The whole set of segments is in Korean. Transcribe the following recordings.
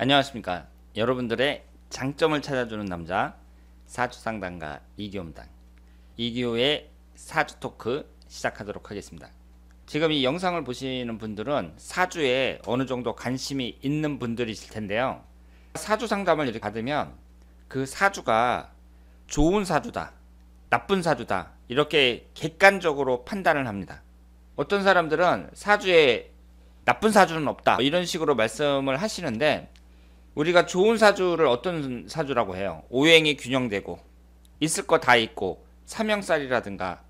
안녕하십니까 여러분들의 장점을 찾아주는 남자 사주상담가 이기호입니다 이기호의 사주토크 시작하도록 하겠습니다 지금 이 영상을 보시는 분들은 사주에 어느 정도 관심이 있는 분들이실 텐데요 사주 상담을 이렇게 받으면 그 사주가 좋은 사주다 나쁜 사주다 이렇게 객관적으로 판단을 합니다 어떤 사람들은 사주에 나쁜 사주는 없다 이런 식으로 말씀을 하시는데 우리가 좋은 사주를 어떤 사주라고 해요? 오행이 균형되고 있을 거 다 있고 삼형살이라든가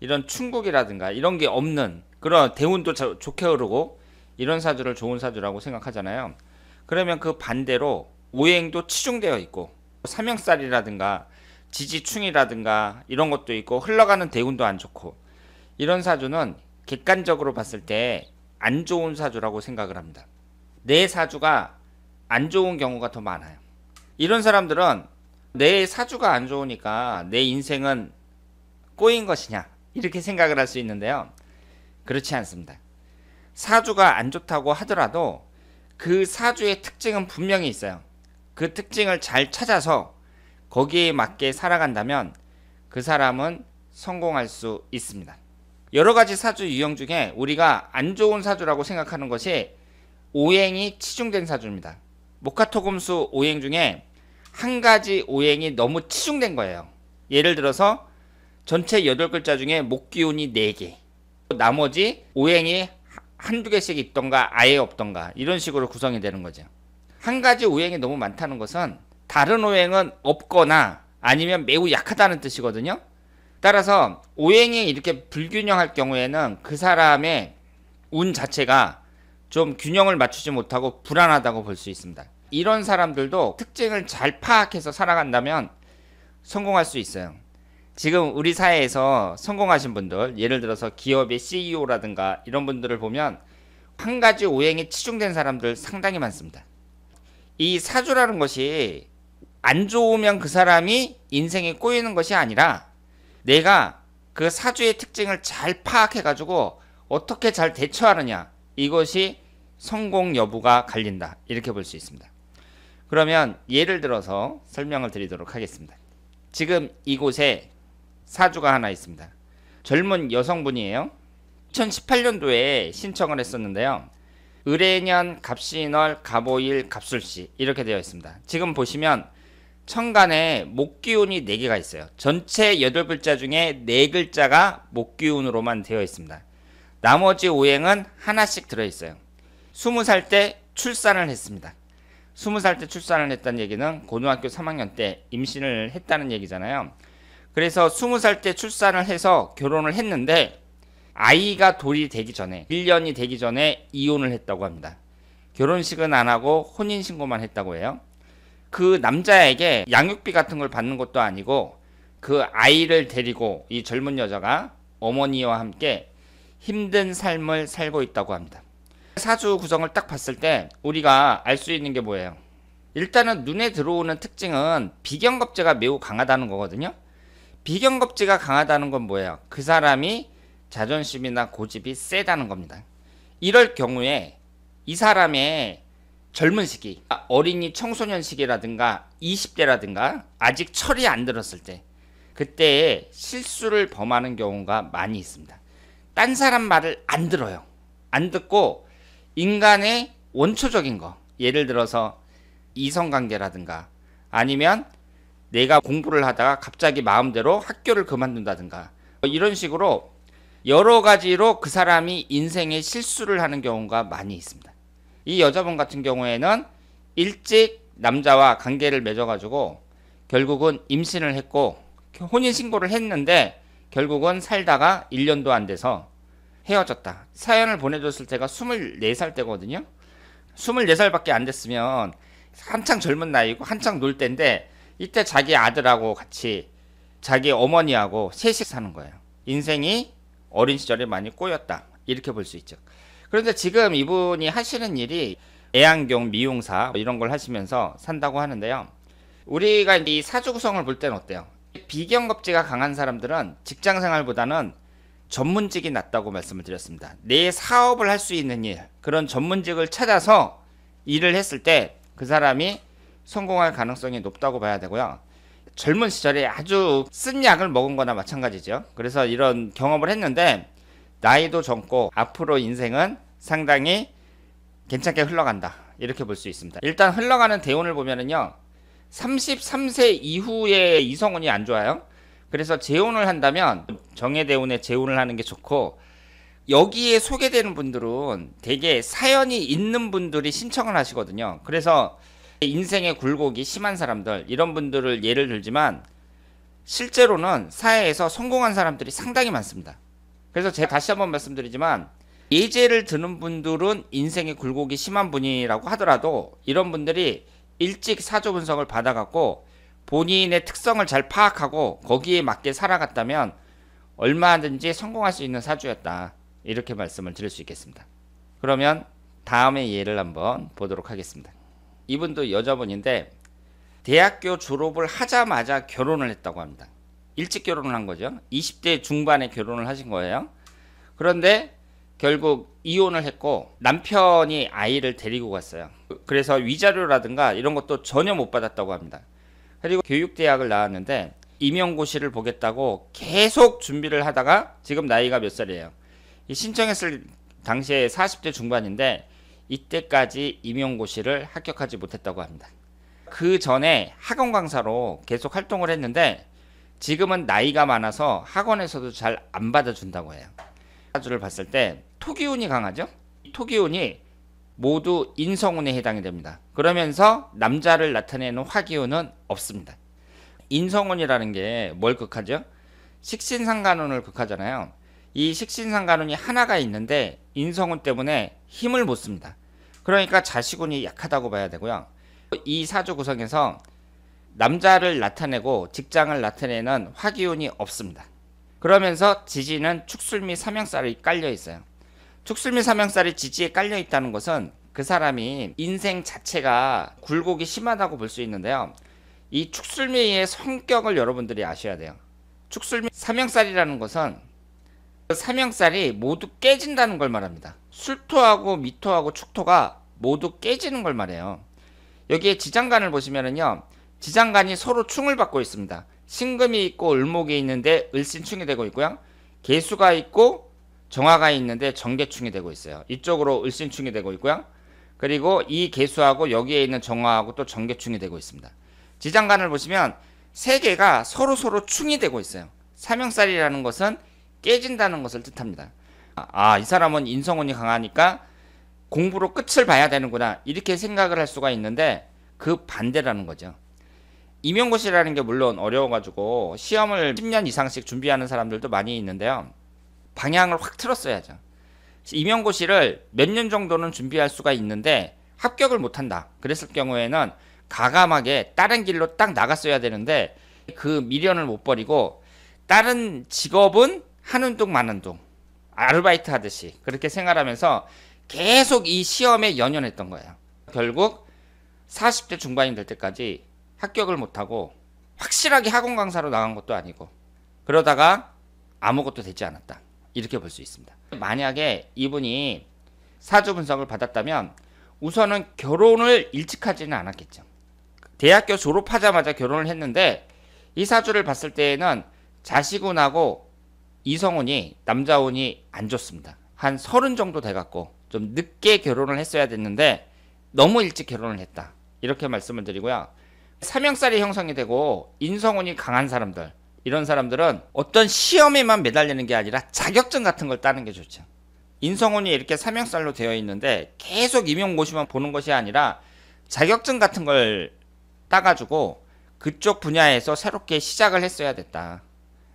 이런 충국이라든가 이런 게 없는 그런 대운도 좋게 흐르고 이런 사주를 좋은 사주라고 생각하잖아요. 그러면 그 반대로 오행도 치중되어 있고 삼형살이라든가 지지충이라든가 이런 것도 있고 흘러가는 대운도 안 좋고 이런 사주는 객관적으로 봤을 때 안 좋은 사주라고 생각을 합니다. 내 사주가 안 좋은 경우가 더 많아요. 이런 사람들은 내 사주가 안 좋으니까 내 인생은 꼬인 것이냐 이렇게 생각을 할 수 있는데요. 그렇지 않습니다. 사주가 안 좋다고 하더라도 그 사주의 특징은 분명히 있어요. 그 특징을 잘 찾아서 거기에 맞게 살아간다면 그 사람은 성공할 수 있습니다. 여러 가지 사주 유형 중에 우리가 안 좋은 사주라고 생각하는 것이 오행이 치중된 사주입니다. 모카토금수 오행 중에 한 가지 오행이 너무 치중된 거예요. 예를 들어서 전체 8글자 중에 목기운이 4개 나머지 오행이 한두 개씩 있던가 아예 없던가 이런 식으로 구성이 되는 거죠. 한 가지 오행이 너무 많다는 것은 다른 오행은 없거나 아니면 매우 약하다는 뜻이거든요. 따라서 오행이 이렇게 불균형할 경우에는 그 사람의 운 자체가 좀 균형을 맞추지 못하고 불안하다고 볼 수 있습니다. 이런 사람들도 특징을 잘 파악해서 살아간다면 성공할 수 있어요. 지금 우리 사회에서 성공하신 분들, 예를 들어서 기업의 CEO라든가 이런 분들을 보면 한 가지 오행에 치중된 사람들 상당히 많습니다. 이 사주라는 것이 안 좋으면 그 사람이 인생에 꼬이는 것이 아니라 내가 그 사주의 특징을 잘 파악해가지고 어떻게 잘 대처하느냐 이것이 성공 여부가 갈린다. 이렇게 볼 수 있습니다. 그러면 예를 들어서 설명을 드리도록 하겠습니다. 지금 이곳에 사주가 하나 있습니다. 젊은 여성분이에요. 2018년도에 신청을 했었는데요. 의뢰년, 갑신월, 갑오일, 갑술시 이렇게 되어 있습니다. 지금 보시면 천간에 목기운이 4개가 있어요. 전체 8글자 중에 4글자가 목기운으로만 되어 있습니다. 나머지 오행은 하나씩 들어있어요. 20살 때 출산을 했습니다. 20살 때 출산을 했다는 얘기는 고등학교 3학년 때 임신을 했다는 얘기잖아요. 그래서 20살 때 출산을 해서 결혼을 했는데 아이가 돌이 되기 전에 1년이 되기 전에 이혼을 했다고 합니다. 결혼식은 안 하고 혼인 신고만 했다고 해요. 그 남자에게 양육비 같은 걸 받는 것도 아니고 그 아이를 데리고 이 젊은 여자가 어머니와 함께 힘든 삶을 살고 있다고 합니다. 사주 구성을 딱 봤을 때 우리가 알 수 있는 게 뭐예요? 일단은 눈에 들어오는 특징은 비경겁제가 매우 강하다는 거거든요. 비경겁제가 강하다는 건 뭐예요? 그 사람이 자존심이나 고집이 세다는 겁니다. 이럴 경우에 이 사람의 젊은 시기, 어린이 청소년 시기라든가 20대라든가 아직 철이 안 들었을 때 그때에 실수를 범하는 경우가 많이 있습니다. 딴 사람 말을 안 들어요. 안 듣고 인간의 원초적인 거. 예를 들어서 이성관계라든가 아니면 내가 공부를 하다가 갑자기 마음대로 학교를 그만둔다든가 뭐 이런 식으로 여러 가지로 그 사람이 인생에 실수를 하는 경우가 많이 있습니다. 이 여자분 같은 경우에는 일찍 남자와 관계를 맺어가지고 결국은 임신을 했고 혼인신고를 했는데 결국은 살다가 1년도 안 돼서 헤어졌다. 사연을 보내줬을 때가 24살 때거든요. 24살밖에 안 됐으면 한창 젊은 나이고 한창 놀 때인데 이때 자기 아들하고 같이 자기 어머니하고 셋이 사는 거예요. 인생이 어린 시절에 많이 꼬였다. 이렇게 볼 수 있죠. 그런데 지금 이분이 하시는 일이 애완경 미용사 이런 걸 하시면서 산다고 하는데요. 우리가 이 사주 구성을 볼 때는 어때요? 비경겁지가 강한 사람들은 직장 생활보다는 전문직이 낫다고 말씀을 드렸습니다. 내 사업을 할 수 있는 일, 그런 전문직을 찾아서 일을 했을 때 그 사람이 성공할 가능성이 높다고 봐야 되고요. 젊은 시절에 아주 쓴 약을 먹은 거나 마찬가지죠. 그래서 이런 경험을 했는데 나이도 젊고 앞으로 인생은 상당히 괜찮게 흘러간다. 이렇게 볼 수 있습니다. 일단 흘러가는 대운을 보면은요. 33세 이후에 이성운이 안 좋아요. 그래서 재혼을 한다면 정예대운에 재혼을 하는 게 좋고 여기에 소개되는 분들은 되게 사연이 있는 분들이 신청을 하시거든요. 그래서 인생의 굴곡이 심한 사람들 이런 분들을 예를 들지만 실제로는 사회에서 성공한 사람들이 상당히 많습니다. 그래서 제가 다시 한번 말씀드리지만 예제를 드는 분들은 인생의 굴곡이 심한 분이라고 하더라도 이런 분들이 일찍 사조 분석을 받아갖고 본인의 특성을 잘 파악하고 거기에 맞게 살아갔다면 얼마든지 성공할 수 있는 사주였다. 이렇게 말씀을 드릴 수 있겠습니다. 그러면 다음의 예를 한번 보도록 하겠습니다. 이분도 여자분인데 대학교 졸업을 하자마자 결혼을 했다고 합니다. 일찍 결혼을 한 거죠. 20대 중반에 결혼을 하신 거예요. 그런데 결국 이혼을 했고 남편이 아이를 데리고 갔어요. 그래서 위자료라든가 이런 것도 전혀 못 받았다고 합니다. 그리고 교육대학을 나왔는데 임용고시를 보겠다고 계속 준비를 하다가 지금 나이가 몇 살이에요? 이 신청했을 당시에 40대 중반인데 이때까지 임용고시를 합격하지 못했다고 합니다. 그 전에 학원 강사로 계속 활동을 했는데 지금은 나이가 많아서 학원에서도 잘 안 받아준다고 해요. 사주를 봤을 때 토기운이 강하죠? 토기운이 모두 인성운에 해당이 됩니다. 그러면서 남자를 나타내는 화기운은 없습니다. 인성운이라는 게 뭘 극하죠? 식신상간운을 극하잖아요. 이 식신상간운이 하나가 있는데 인성운 때문에 힘을 못 씁니다. 그러니까 자식운이 약하다고 봐야 되고요. 이 사주 구성에서 남자를 나타내고 직장을 나타내는 화기운이 없습니다. 그러면서 지지는 축술 미삼양살이 깔려 있어요. 축술미 삼형살이 지지에 깔려 있다는 것은 그 사람이 인생 자체가 굴곡이 심하다고 볼 수 있는데요. 이 축술미의 성격을 여러분들이 아셔야 돼요. 축술미 삼형살이라는 것은 그 삼형살이 모두 깨진다는 걸 말합니다. 술토하고 미토하고 축토가 모두 깨지는 걸 말해요. 여기에 지장간을 보시면은요. 지장간이 서로 충을 받고 있습니다. 신금이 있고 을목이 있는데 을신충이 되고 있고요. 개수가 있고 정화가 있는데 정계충이 되고 있어요. 이쪽으로 을신충이 되고 있고요. 그리고 이 개수하고 여기에 있는 정화하고 또 정계충이 되고 있습니다. 지장간을 보시면 세 개가 서로 서로 충이 되고 있어요. 삼형살이라는 것은 깨진다는 것을 뜻합니다. 아, 이 사람은 인성운이 강하니까 공부로 끝을 봐야 되는구나. 이렇게 생각을 할 수가 있는데 그 반대라는 거죠. 임용고시라는 게 물론 어려워가지고 시험을 10년 이상씩 준비하는 사람들도 많이 있는데요. 방향을 확 틀었어야죠. 임용고시를 몇 년 정도는 준비할 수가 있는데 합격을 못한다. 그랬을 경우에는 가감하게 다른 길로 딱 나갔어야 되는데 그 미련을 못 버리고 다른 직업은 하는 둥 마는 둥 아르바이트 하듯이 그렇게 생활하면서 계속 이 시험에 연연했던 거예요. 결국 40대 중반이 될 때까지 합격을 못하고 확실하게 학원 강사로 나간 것도 아니고 그러다가 아무것도 되지 않았다. 이렇게 볼 수 있습니다. 만약에 이분이 사주 분석을 받았다면 우선은 결혼을 일찍 하지는 않았겠죠. 대학교 졸업하자마자 결혼을 했는데 이 사주를 봤을 때에는 자식운하고 이성운이 남자운이 안 좋습니다. 한 서른 정도 돼갖고 좀 늦게 결혼을 했어야 됐는데 너무 일찍 결혼을 했다. 이렇게 말씀을 드리고요. 삼형살이 형성이 되고 인성운이 강한 사람들 이런 사람들은 어떤 시험에만 매달리는 게 아니라 자격증 같은 걸 따는 게 좋죠. 인성훈이 이렇게 삼형살로 되어 있는데 계속 임용고시만 보는 것이 아니라 자격증 같은 걸 따가지고 그쪽 분야에서 새롭게 시작을 했어야 됐다.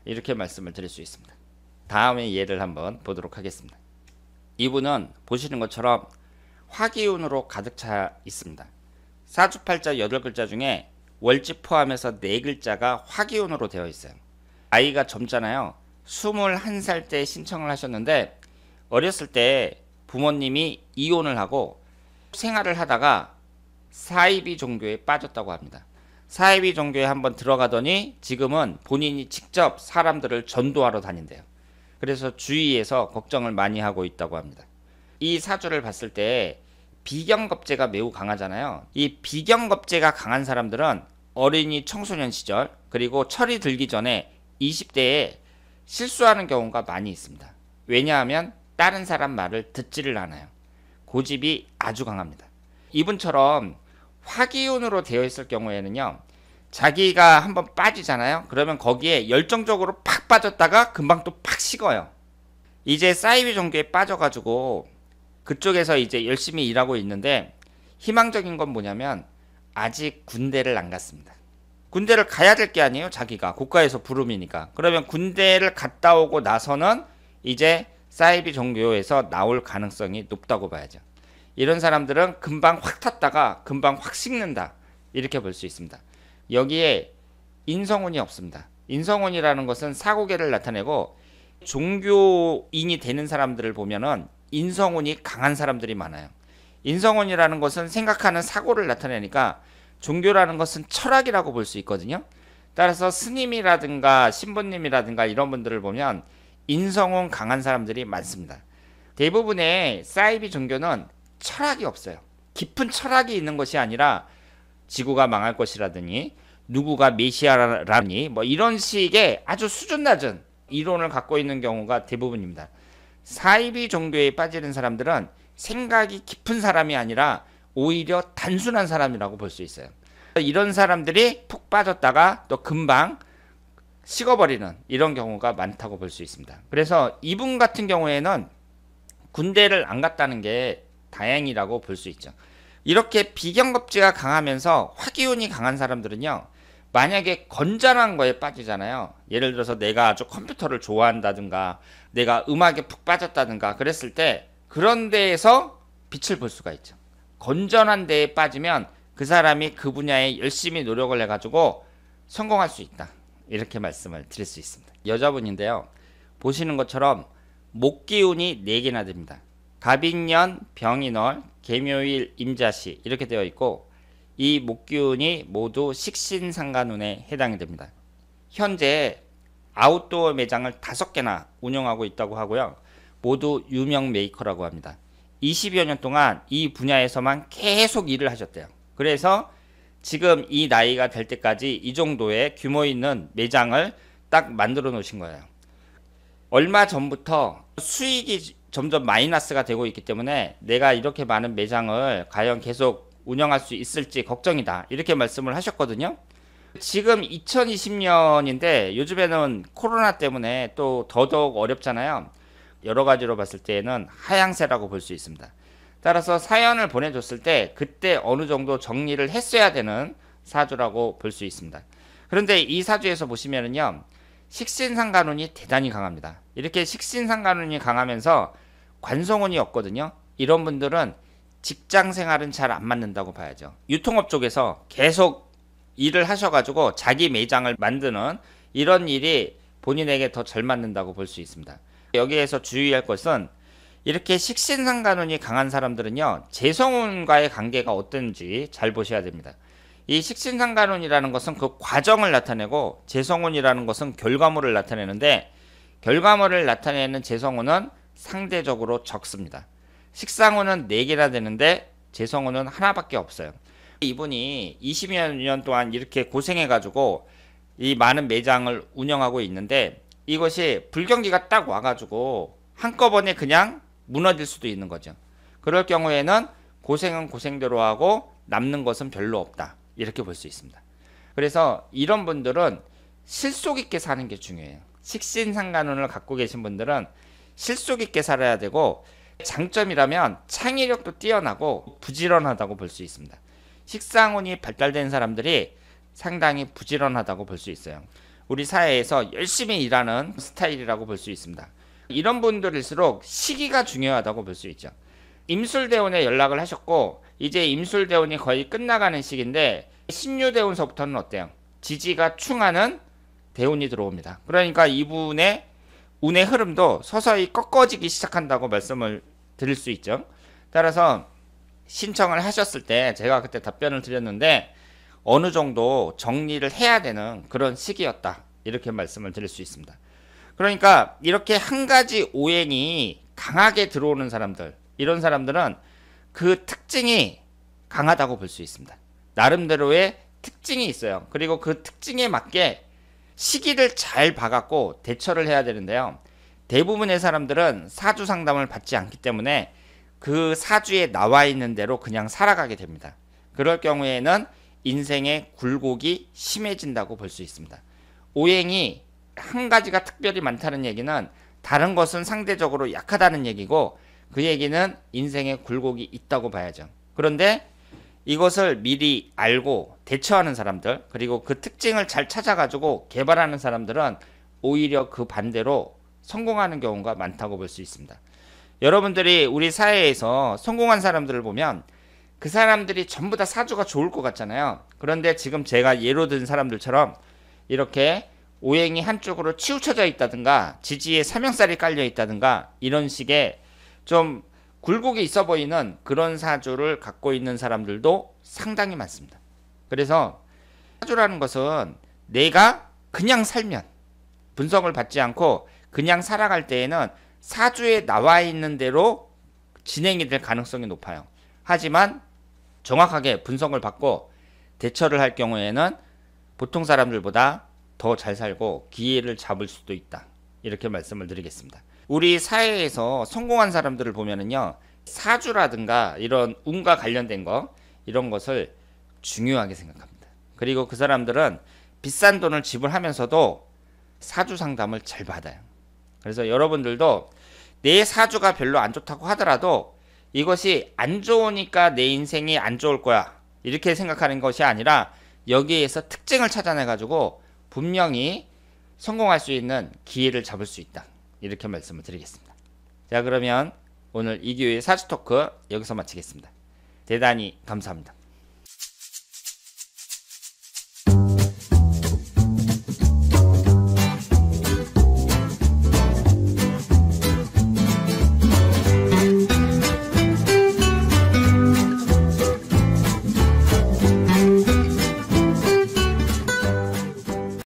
이렇게 말씀을 드릴 수 있습니다. 다음에 예를 한번 보도록 하겠습니다. 이분은 보시는 것처럼 화기운으로 가득 차 있습니다. 사주팔자 8글자 중에 월지 포함해서 네 글자가 화기운으로 되어 있어요. 아이가 젊잖아요. 21살 때 신청을 하셨는데 어렸을 때 부모님이 이혼을 하고 생활을 하다가 사이비 종교에 빠졌다고 합니다. 사이비 종교에 한번 들어가더니 지금은 본인이 직접 사람들을 전도하러 다닌대요. 그래서 주위에서 걱정을 많이 하고 있다고 합니다. 이 사주를 봤을 때 비경겁제가 매우 강하잖아요. 이 비경겁제가 강한 사람들은 어린이 청소년 시절 그리고 철이 들기 전에 20대에 실수하는 경우가 많이 있습니다. 왜냐하면 다른 사람 말을 듣지를 않아요. 고집이 아주 강합니다. 이분처럼 화기운으로 되어 있을 경우에는요. 자기가 한번 빠지잖아요. 그러면 거기에 열정적으로 팍 빠졌다가 금방 또 팍 식어요. 이제 사이비 종교에 빠져가지고 그쪽에서 이제 열심히 일하고 있는데 희망적인 건 뭐냐면 아직 군대를 안 갔습니다. 군대를 가야 될 게 아니에요, 자기가. 국가에서 부름이니까. 그러면 군대를 갔다 오고 나서는 이제 사이비 종교에서 나올 가능성이 높다고 봐야죠. 이런 사람들은 금방 확 탔다가 금방 확 식는다. 이렇게 볼 수 있습니다. 여기에 인성운이 없습니다. 인성운이라는 것은 사고계를 나타내고 종교인이 되는 사람들을 보면은 인성운이 강한 사람들이 많아요. 인성운이라는 것은 생각하는 사고를 나타내니까 종교라는 것은 철학이라고 볼 수 있거든요. 따라서 스님이라든가 신부님이라든가 이런 분들을 보면 인성운 강한 사람들이 많습니다. 대부분의 사이비 종교는 철학이 없어요. 깊은 철학이 있는 것이 아니라 지구가 망할 것이라더니 누구가 메시아라니 뭐 이런 식의 아주 수준 낮은 이론을 갖고 있는 경우가 대부분입니다. 사이비 종교에 빠지는 사람들은 생각이 깊은 사람이 아니라 오히려 단순한 사람이라고 볼 수 있어요. 이런 사람들이 푹 빠졌다가 또 금방 식어버리는 이런 경우가 많다고 볼 수 있습니다. 그래서 이분 같은 경우에는 군대를 안 갔다는 게 다행이라고 볼 수 있죠. 이렇게 비경겁지가 강하면서 화기운이 강한 사람들은요. 만약에 건전한 거에 빠지잖아요. 예를 들어서 내가 아주 컴퓨터를 좋아한다든가 내가 음악에 푹 빠졌다든가 그랬을 때 그런 데에서 빛을 볼 수가 있죠. 건전한 데에 빠지면 그 사람이 그 분야에 열심히 노력을 해가지고 성공할 수 있다. 이렇게 말씀을 드릴 수 있습니다. 여자분인데요. 보시는 것처럼 목기운이 4개나 됩니다. 갑인년, 병인월, 개묘일, 임자시 이렇게 되어 있고 이 목기운이 모두 식신상간운에 해당이 됩니다. 현재 아웃도어 매장을 다섯 개나 운영하고 있다고 하고요. 모두 유명 메이커라고 합니다. 20여 년 동안 이 분야에서만 계속 일을 하셨대요. 그래서 지금 이 나이가 될 때까지 이 정도의 규모 있는 매장을 딱 만들어 놓으신 거예요. 얼마 전부터 수익이 점점 마이너스가 되고 있기 때문에 내가 이렇게 많은 매장을 과연 계속 운영할 수 있을지 걱정이다. 이렇게 말씀을 하셨거든요. 지금 2020년인데 요즘에는 코로나 때문에 또 더더욱 어렵잖아요. 여러 가지로 봤을 때에는 하향세라고 볼 수 있습니다. 따라서 사연을 보내줬을 때 그때 어느 정도 정리를 했어야 되는 사주라고 볼 수 있습니다. 그런데 이 사주에서 보시면은요. 식신상간운이 대단히 강합니다. 이렇게 식신상간운이 강하면서 관성운이 없거든요. 이런 분들은 직장 생활은 잘 안 맞는다고 봐야죠. 유통업 쪽에서 계속 일을 하셔가지고 자기 매장을 만드는 이런 일이 본인에게 더 잘 맞는다고 볼 수 있습니다. 여기에서 주의할 것은 이렇게 식신상관운이 강한 사람들은요, 재성운과의 관계가 어떤지 잘 보셔야 됩니다. 이식신상관운이라는 것은 그 과정을 나타내고 재성운이라는 것은 결과물을 나타내는데 결과물을 나타내는 재성운은 상대적으로 적습니다. 식상호는 4개나 되는데 재성호는 하나밖에 없어요. 이분이 20여 년 동안 이렇게 고생해가지고 이 많은 매장을 운영하고 있는데 이것이 불경기가 딱 와가지고 한꺼번에 그냥 무너질 수도 있는 거죠. 그럴 경우에는 고생은 고생대로 하고 남는 것은 별로 없다. 이렇게 볼 수 있습니다. 그래서 이런 분들은 실속 있게 사는 게 중요해요. 식신상관운을 갖고 계신 분들은 실속 있게 살아야 되고 장점이라면 창의력도 뛰어나고 부지런하다고 볼 수 있습니다. 식상운이 발달된 사람들이 상당히 부지런하다고 볼 수 있어요. 우리 사회에서 열심히 일하는 스타일이라고 볼 수 있습니다. 이런 분들일수록 시기가 중요하다고 볼 수 있죠. 임술대운에 연락을 하셨고 이제 임술대운이 거의 끝나가는 시기인데 신유대운서부터는 어때요? 지지가 충하는 대운이 들어옵니다. 그러니까 이분의 운의 흐름도 서서히 꺾어지기 시작한다고 말씀을 드릴 수 있죠. 따라서 신청을 하셨을 때 제가 그때 답변을 드렸는데 어느 정도 정리를 해야 되는 그런 시기였다. 이렇게 말씀을 드릴 수 있습니다. 그러니까 이렇게 한 가지 오행이 강하게 들어오는 사람들, 이런 사람들은 그 특징이 강하다고 볼 수 있습니다. 나름대로의 특징이 있어요. 그리고 그 특징에 맞게 시기를 잘 봐갖고 대처를 해야 되는데요. 대부분의 사람들은 사주 상담을 받지 않기 때문에 그 사주에 나와 있는 대로 그냥 살아가게 됩니다. 그럴 경우에는 인생의 굴곡이 심해진다고 볼 수 있습니다. 오행이 한 가지가 특별히 많다는 얘기는 다른 것은 상대적으로 약하다는 얘기고 그 얘기는 인생의 굴곡이 있다고 봐야죠. 그런데 이것을 미리 알고 대처하는 사람들 그리고 그 특징을 잘 찾아가지고 개발하는 사람들은 오히려 그 반대로 성공하는 경우가 많다고 볼 수 있습니다. 여러분들이 우리 사회에서 성공한 사람들을 보면 그 사람들이 전부 다 사주가 좋을 것 같잖아요. 그런데 지금 제가 예로 든 사람들처럼 이렇게 오행이 한쪽으로 치우쳐져 있다든가 지지에 삼형살이 깔려 있다든가 이런 식의 좀 굴곡이 있어 보이는 그런 사주를 갖고 있는 사람들도 상당히 많습니다. 그래서 사주라는 것은 내가 그냥 살면 분석을 받지 않고 그냥 살아갈 때에는 사주에 나와 있는 대로 진행이 될 가능성이 높아요. 하지만 정확하게 분석을 받고 대처를 할 경우에는 보통 사람들보다 더 잘 살고 기회를 잡을 수도 있다. 이렇게 말씀을 드리겠습니다. 우리 사회에서 성공한 사람들을 보면은요 사주라든가 이런 운과 관련된 거 이런 것을 중요하게 생각합니다. 그리고 그 사람들은 비싼 돈을 지불하면서도 사주 상담을 잘 받아요. 그래서 여러분들도 내 사주가 별로 안 좋다고 하더라도 이것이 안 좋으니까 내 인생이 안 좋을 거야. 이렇게 생각하는 것이 아니라 여기에서 특징을 찾아내 가지고 분명히 성공할 수 있는 기회를 잡을 수 있다. 이렇게 말씀을 드리겠습니다. 자 그러면 오늘 이교의 사주 토크 여기서 마치겠습니다. 대단히 감사합니다.